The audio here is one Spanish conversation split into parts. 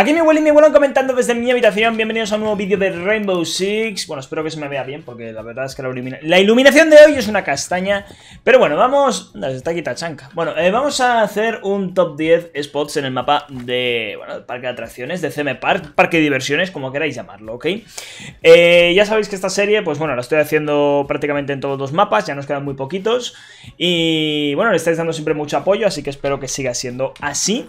Aquí mi abuelo y mi abuelo comentando desde mi habitación. Bienvenidos a un nuevo vídeo de Rainbow Six. Bueno, espero que se me vea bien, porque la verdad es que la, iluminación de hoy es una castaña. Pero bueno, vamos... No, se está Bueno, eh, vamos a hacer un top 10 spots en el mapa de... Bueno, el parque de atracciones, de CM Park, parque de diversiones, como queráis llamarlo, ¿ok? Eh, ya sabéis que esta serie, pues bueno, la estoy haciendo prácticamente en todos los mapas. Ya nos quedan muy poquitos. Y bueno, le estáis dando siempre mucho apoyo, así que espero que siga siendo así.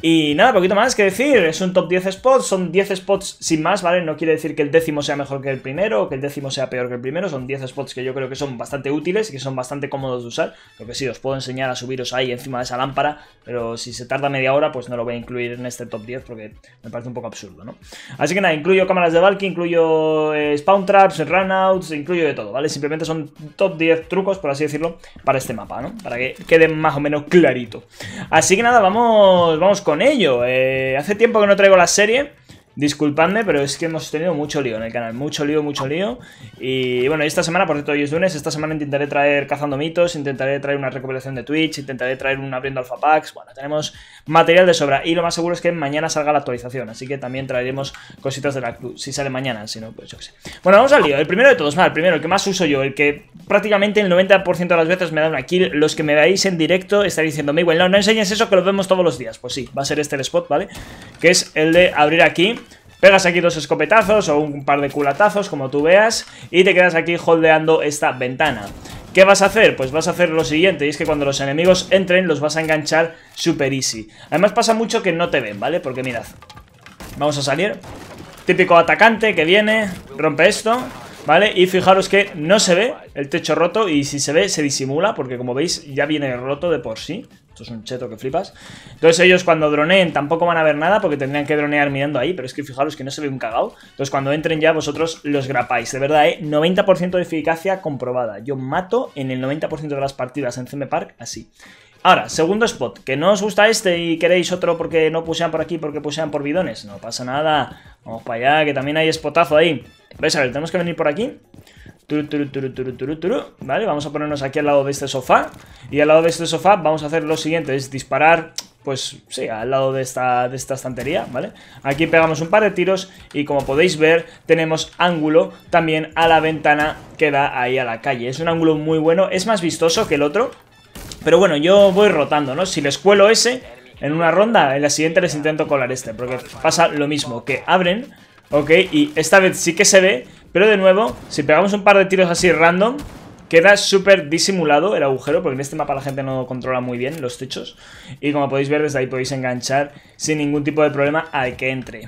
Y nada, poquito más que decir es un top 10 spots, son 10 spots sin más, ¿vale? No quiere decir que el décimo sea mejor que el primero o que el décimo sea peor que el primero, son 10 spots que yo creo que son bastante útiles y que son bastante cómodos de usar. porque sí, os puedo enseñar a subiros ahí encima de esa lámpara, pero si se tarda media hora, pues no lo voy a incluir en este top 10 porque me parece un poco absurdo, ¿no? Así que nada, incluyo cámaras de Valky, incluyo eh, spawn traps, runouts, incluyo de todo, ¿vale? Simplemente son top 10 trucos, por así decirlo, para este mapa, ¿no? Para que quede más o menos clarito. Así que nada, vamos, vamos con ello. Eh, hace tiempo que no traigo la serie. Disculpadme, pero es que hemos tenido mucho lío en el canal, mucho lío, mucho lío. Y bueno, esta semana, por cierto, hoy es lunes, esta semana intentaré traer Cazando Mitos, intentaré traer una recopilación de Twitch, intentaré traer un Abriendo Alpha Packs, bueno, tenemos material de sobra. Y lo más seguro es que mañana salga la actualización, así que también traeremos cositas de la si sale mañana, si no, pues yo qué sé. Bueno, vamos al lío, el primero de todos, mal el primero, el que más uso yo, el que prácticamente el 90% de las veces me da una kill. Los que me veáis en directo estaréis diciendo, mí no, no enseñes eso que lo vemos todos los días. Pues sí, va a ser este el spot, ¿vale? que es el de abrir aquí Pegas aquí dos escopetazos o un par de culatazos, como tú veas, y te quedas aquí holdeando esta ventana. ¿Qué vas a hacer? Pues vas a hacer lo siguiente, y es que cuando los enemigos entren los vas a enganchar super easy. Además pasa mucho que no te ven, ¿vale? Porque mirad, vamos a salir. Típico atacante que viene, rompe esto, ¿vale? Y fijaros que no se ve el techo roto y si se ve se disimula porque como veis ya viene roto de por sí, esto es un cheto que flipas. Entonces ellos cuando droneen tampoco van a ver nada porque tendrían que dronear mirando ahí, pero es que fijaros que no se ve un cagao. Entonces cuando entren ya vosotros los grapáis. De verdad, ¿eh? 90% de eficacia comprobada. Yo mato en el 90% de las partidas en CM Park así. Ahora, segundo spot, que no os gusta este y queréis otro porque no pusean por aquí, porque pusean por bidones. No pasa nada, vamos para allá, que también hay spotazo ahí. Vais a ver, tenemos que venir por aquí. vale, vamos a ponernos aquí al lado de este sofá. Y al lado de este sofá vamos a hacer lo siguiente, es disparar pues sí, al lado de esta, de esta estantería, ¿vale? Aquí pegamos un par de tiros y como podéis ver tenemos ángulo también a la ventana que da ahí a la calle. Es un ángulo muy bueno, es más vistoso que el otro, pero bueno, yo voy rotando, ¿no? Si les cuelo ese en una ronda, en la siguiente les intento colar este. Porque pasa lo mismo, que abren, ¿ok? Y esta vez sí que se ve, pero de nuevo, si pegamos un par de tiros así random, queda súper disimulado el agujero, porque en este mapa la gente no controla muy bien los techos. Y como podéis ver, desde ahí podéis enganchar sin ningún tipo de problema al que entre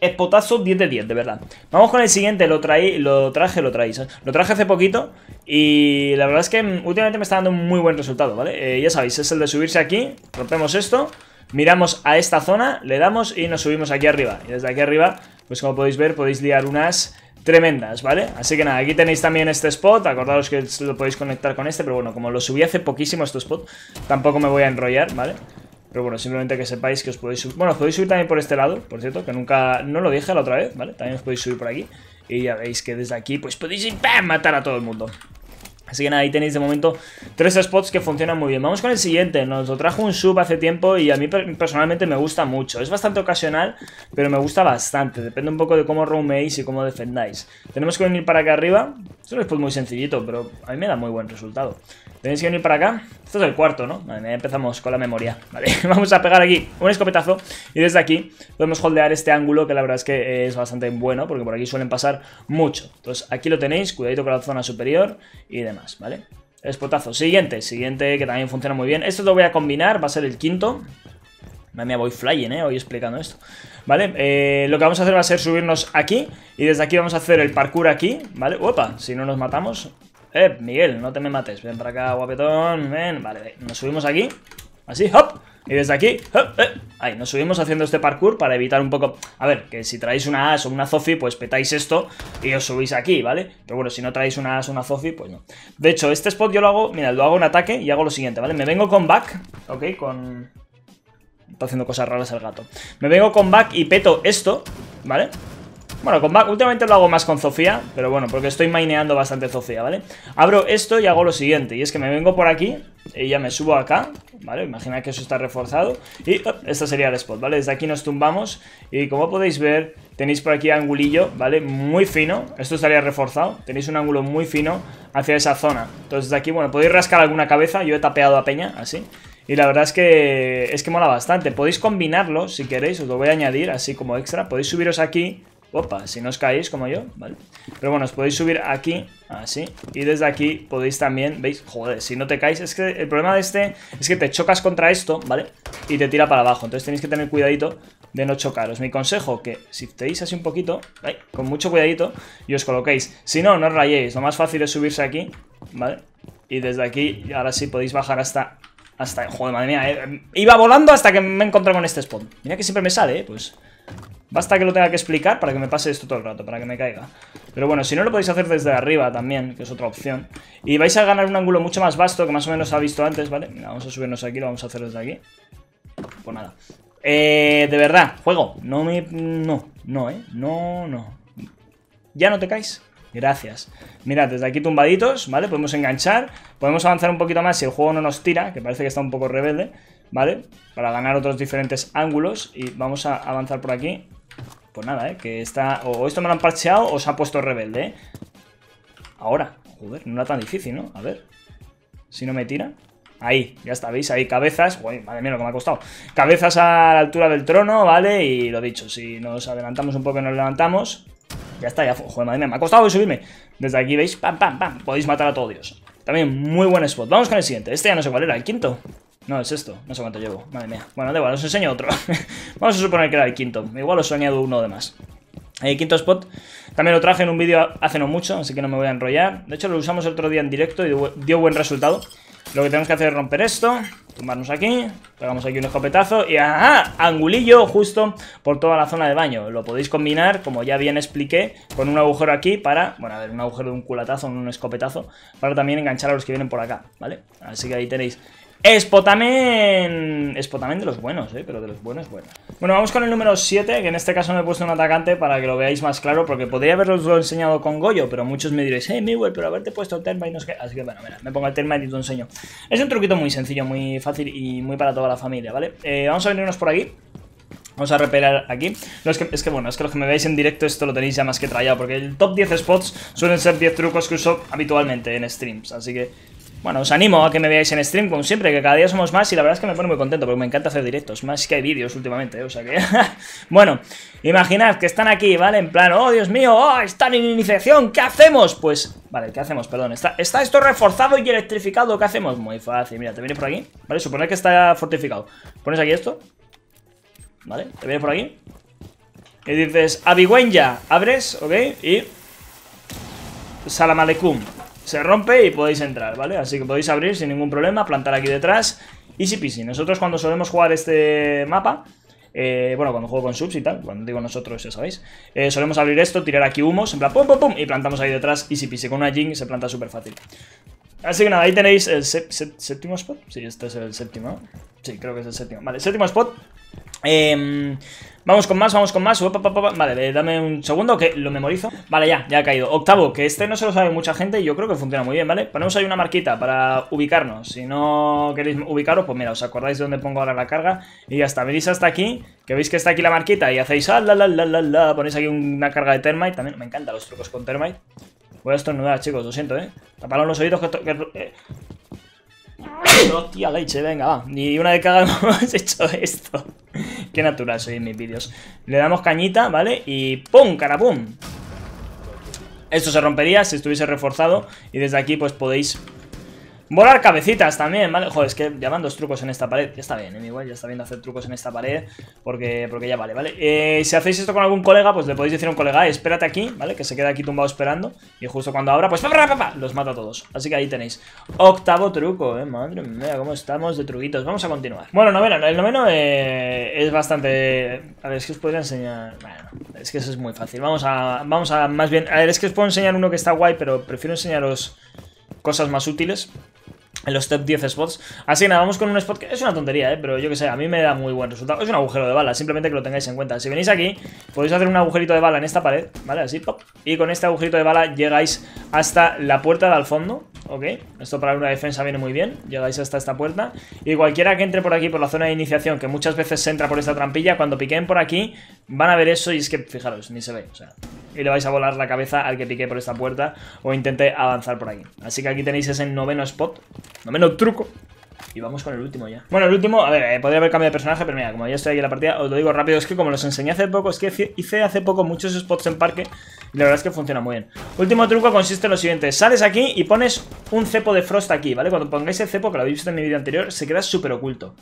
es potazo 10 de 10, de verdad. Vamos con el siguiente, lo, traí, lo traje, lo traí, ¿eh? Lo traje hace poquito y la verdad es que últimamente me está dando un muy buen resultado, ¿vale? Eh, ya sabéis, es el de subirse aquí, rompemos esto, miramos a esta zona, le damos y nos subimos aquí arriba. Y desde aquí arriba, pues como podéis ver, podéis liar unas tremendas, ¿vale? Así que nada, aquí tenéis también este spot, acordaros que lo podéis conectar con este, pero bueno, como lo subí hace poquísimo este spot, tampoco me voy a enrollar, ¿vale? Pero bueno, simplemente que sepáis que os podéis subir. Bueno, os podéis subir también por este lado, por cierto, que nunca. No lo dije la otra vez, ¿vale? También os podéis subir por aquí. Y ya veis que desde aquí, pues podéis ir, matar a todo el mundo. Así que nada, ahí tenéis de momento tres spots que funcionan muy bien. Vamos con el siguiente. Nos lo trajo un sub hace tiempo y a mí personalmente me gusta mucho. Es bastante ocasional, pero me gusta bastante. Depende un poco de cómo roaméis y cómo defendáis. Tenemos que venir para acá arriba, es un muy sencillito, pero a mí me da muy buen resultado. Tenéis que venir para acá. Esto es el cuarto, ¿no? Vale, empezamos con la memoria. Vale, vamos a pegar aquí un escopetazo. Y desde aquí podemos holdear este ángulo, que la verdad es que es bastante bueno, porque por aquí suelen pasar mucho. Entonces, aquí lo tenéis. Cuidadito con la zona superior y demás, ¿vale? Espotazo. Siguiente, siguiente, que también funciona muy bien. Esto lo voy a combinar, va a ser el quinto. Me voy flying, ¿eh? Hoy explicando esto. ¿Vale? Eh, lo que vamos a hacer va a ser subirnos aquí. Y desde aquí vamos a hacer el parkour aquí. ¿Vale? Opa, si no nos matamos. Eh, Miguel, no te me mates. Ven para acá, guapetón. Ven. Vale, nos subimos aquí. Así, hop. Y desde aquí, hop, eh. Ahí, nos subimos haciendo este parkour para evitar un poco... A ver, que si traéis una as o una zofi, pues petáis esto y os subís aquí, ¿vale? Pero bueno, si no traéis una as o una zofi, pues no. De hecho, este spot yo lo hago... Mira, lo hago en ataque y hago lo siguiente, ¿vale? Me vengo con back, ¿ok? Con... Está haciendo cosas raras el gato. Me vengo con back y peto esto, ¿vale? Bueno, con back últimamente lo hago más con Sofía, pero bueno, porque estoy maineando bastante Sofía, ¿vale? Abro esto y hago lo siguiente, y es que me vengo por aquí, y ya me subo acá, ¿vale? Imagina que eso está reforzado, y oh, esta este sería el spot, ¿vale? Desde aquí nos tumbamos, y como podéis ver, tenéis por aquí angulillo, ¿vale? Muy fino, esto estaría reforzado, tenéis un ángulo muy fino hacia esa zona. Entonces desde aquí, bueno, podéis rascar alguna cabeza, yo he tapeado a Peña, así... Y la verdad es que es que mola bastante. Podéis combinarlo si queréis, os lo voy a añadir así como extra. Podéis subiros aquí. Opa, si no os caéis como yo, ¿vale? Pero bueno, os podéis subir aquí, así. Y desde aquí podéis también, ¿veis? Joder, si no te caes, es que el problema de este es que te chocas contra esto, ¿vale? Y te tira para abajo. Entonces tenéis que tener cuidadito de no chocaros. Mi consejo, que si dais así un poquito, ¿vale? Con mucho cuidadito y os coloquéis. Si no, no os rayéis. Lo más fácil es subirse aquí, ¿vale? Y desde aquí, ahora sí podéis bajar hasta hasta, joder, madre mía, eh, iba volando hasta que me encontré con este spot. Mira que siempre me sale, eh, pues... Basta que lo tenga que explicar para que me pase esto todo el rato, para que me caiga. Pero bueno, si no lo podéis hacer desde arriba también, que es otra opción. Y vais a ganar un ángulo mucho más vasto, que más o menos ha visto antes, ¿vale? Mira, vamos a subirnos aquí, lo vamos a hacer desde aquí. Pues nada. Eh, de verdad, juego. No me... No, no, ¿eh? No, no. Ya no te caes. Gracias. mira, desde aquí tumbaditos, ¿vale? Podemos enganchar, podemos avanzar un poquito más si el juego no nos tira, que parece que está un poco rebelde, ¿vale? Para ganar otros diferentes ángulos y vamos a avanzar por aquí. Pues nada, ¿eh? Que está... O esto me lo han parcheado o se ha puesto rebelde, ¿eh? Ahora. Joder, no era tan difícil, ¿no? A ver. Si no me tira. Ahí, ya está, ¿veis? Ahí cabezas, Uy, madre mía lo que me ha costado Cabezas a la altura del trono, ¿vale? Y lo dicho, si nos adelantamos un poco y nos levantamos ya está, ya Joder, madre mía, me ha costado subirme. Desde aquí veis, pam, pam, pam. Podéis matar a todos Dios. También muy buen spot. Vamos con el siguiente. Este ya no sé cuál era, el quinto. No, es esto. No sé cuánto llevo. Madre mía. Bueno, de igual, os enseño otro. Vamos a suponer que era el quinto. Igual os he añadido uno de más. El eh, quinto spot también lo traje en un vídeo hace no mucho, así que no me voy a enrollar. De hecho, lo usamos el otro día en directo y dio buen resultado. Lo que tenemos que hacer es romper esto. Tumbarnos aquí, pegamos aquí un escopetazo y ¡ajá! Angulillo justo por toda la zona de baño. Lo podéis combinar, como ya bien expliqué, con un agujero aquí para, bueno, a ver, un agujero de un culatazo, un escopetazo, para también enganchar a los que vienen por acá, ¿vale? Así que ahí tenéis Spotamen... Spotamen de los buenos, ¿eh? Pero de los buenos, bueno. Bueno, vamos con el número 7, que en este caso me he puesto un atacante para que lo veáis más claro, porque podría haberlo enseñado con Goyo, pero muchos me diréis, hey, eh, Miguel, pero haberte puesto el y no Así que, bueno, mira, me pongo el Termite y te lo enseño. Es un truquito muy sencillo, muy fácil y muy para toda la familia, ¿vale? Eh, vamos a venirnos por aquí. Vamos a repelar aquí. es, que, bueno, es que los que me veáis en directo esto lo tenéis ya más que trayado, porque el top 10 spots suelen ser 10 trucos que uso habitualmente en streams, así que bueno, os animo a que me veáis en stream, como siempre, que cada día somos más y la verdad es que me pone muy contento porque me encanta hacer directos, más que hay vídeos últimamente, ¿eh? o sea que... bueno, imaginad que están aquí, ¿vale? En plan, oh, Dios mío, oh, están en iniciación, ¿qué hacemos? Pues, vale, ¿qué hacemos? Perdón, ¿está, esto reforzado y electrificado? ¿Qué hacemos? Muy fácil, mira, te viene por aquí, ¿vale? Suponer que está fortificado. Pones aquí esto, ¿vale? Te vienes por aquí y dices, Abigüenya, abres, ¿ok? Y... Salam se rompe y podéis entrar, ¿vale? Así que podéis abrir sin ningún problema, plantar aquí detrás. Easy peasy. Nosotros cuando solemos jugar este mapa, eh, bueno, cuando juego con subs y tal, cuando digo nosotros, ya sabéis, eh, solemos abrir esto, tirar aquí humo, en plan pum pum pum, y plantamos ahí detrás, easy peasy. Con una jing se planta súper fácil. Así que nada, ahí tenéis el séptimo spot. Sí, este es el séptimo. Sí, creo que es el séptimo. Vale, séptimo spot. Em, vamos con más, vamos con más. Vale, eh, dame un segundo que lo memorizo. Vale, ya, ya ha caído. Octavo, que este no se lo sabe mucha gente y yo creo que funciona muy bien, ¿vale? Ponemos ahí una marquita para ubicarnos. Si no queréis ubicaros, pues mira, os acordáis de dónde pongo ahora la carga y ya está. Venís hasta aquí, que veis que está aquí la marquita y hacéis... Ah, la, la, la, la, la, ponéis aquí una carga de termite. También me encantan los trucos con termite. Voy a estornudar, chicos, lo siento, ¿eh? Taparon los oídos que... Eh. ¡Hostia leche! Venga, va. Ni una de cada hemos hecho esto. Qué natural soy en mis vídeos. Le damos cañita, ¿vale? Y ¡pum! ¡Carapum! Esto se rompería si estuviese reforzado y desde aquí pues podéis Volar cabecitas también, ¿vale? Joder, es que ya van dos trucos en esta pared. Ya está bien, ¿eh? igual ya está bien hacer trucos en esta pared porque, porque ya vale, ¿vale? Eh, si hacéis esto con algún colega, pues le podéis decir a un colega, espérate aquí, ¿vale? Que se queda aquí tumbado esperando y justo cuando abra, pues ¡pa, los mata a todos. Así que ahí tenéis. Octavo truco, ¿eh? Madre mía, cómo estamos de truquitos. Vamos a continuar. Bueno, noveno. El noveno eh, es bastante... A ver, es que os podría enseñar... Bueno, es que eso es muy fácil. Vamos a... Vamos a... Más bien... A ver, es que os puedo enseñar uno que está guay, pero prefiero enseñaros cosas más útiles en los top 10 spots. Así que nada, vamos con un spot que es una tontería, ¿eh? pero yo que sé, a mí me da muy buen resultado. Es un agujero de bala, simplemente que lo tengáis en cuenta. Si venís aquí, podéis hacer un agujerito de bala en esta pared, ¿vale? Así, pop. Y con este agujerito de bala llegáis hasta la puerta de al fondo, ¿ok? Esto para una defensa viene muy bien. Llegáis hasta esta puerta. Y cualquiera que entre por aquí, por la zona de iniciación, que muchas veces se entra por esta trampilla, cuando piquen por aquí, van a ver eso y es que, fijaros, ni se ve. O sea, y le vais a volar la cabeza al que pique por esta puerta o intente avanzar por aquí Así que aquí tenéis ese noveno spot, noveno truco y vamos con el último ya. Bueno, el último, a ver, eh, podría haber cambiado de personaje, pero mira, como ya estoy aquí en la partida, os lo digo rápido, es que como los enseñé hace poco, es que hice hace poco muchos spots en parque y la verdad es que funciona muy bien. Último truco consiste en lo siguiente, sales aquí y pones un cepo de frost aquí, ¿vale? Cuando pongáis el cepo, que lo habéis visto en mi vídeo anterior, se queda súper oculto.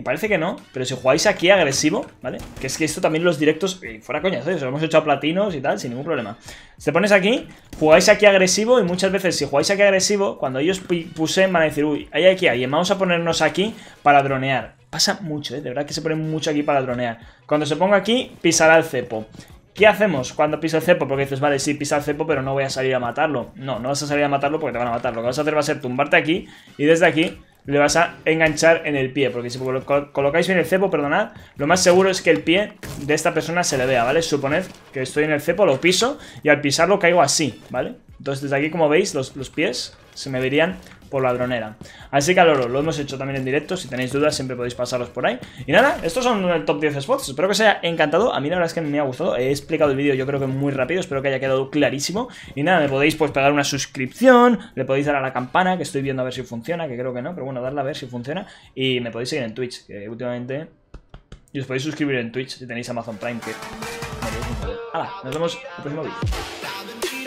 Y parece que no, pero si jugáis aquí agresivo, ¿vale? Que es que esto también los directos, eh, fuera coñas, ¿eh? hemos hecho a platinos y tal, sin ningún problema. Se pones aquí, jugáis aquí agresivo y muchas veces si jugáis aquí agresivo, cuando ellos puse van a decir, uy, hay aquí alguien, vamos a ponernos aquí para dronear. Pasa mucho, ¿eh? De verdad que se pone mucho aquí para dronear. Cuando se ponga aquí, pisará el cepo. ¿Qué hacemos cuando pisa el cepo? Porque dices, vale, sí, pisa el cepo, pero no voy a salir a matarlo. No, no vas a salir a matarlo porque te van a matar. Lo que vas a hacer va a ser tumbarte aquí y desde aquí le vas a enganchar en el pie. Porque si colocáis bien el cepo, perdonad, lo más seguro es que el pie de esta persona se le vea, ¿vale? Suponed que estoy en el cepo, lo piso y al pisarlo caigo así, ¿vale? Entonces desde aquí, como veis, los, los pies se me verían por ladronera. Así que al oro, lo hemos hecho también en directo. Si tenéis dudas, siempre podéis pasaros por ahí. Y nada, estos son el top 10 spots. Espero que os haya encantado. A mí la verdad es que me ha gustado. He explicado el vídeo, yo creo que muy rápido. Espero que haya quedado clarísimo. Y nada, me podéis pues pegar una suscripción. Le podéis dar a la campana, que estoy viendo a ver si funciona, que creo que no. Pero bueno, darla a ver si funciona. Y me podéis seguir en Twitch, que últimamente. Y os podéis suscribir en Twitch si tenéis Amazon Prime, que. nos vemos en el próximo vídeo.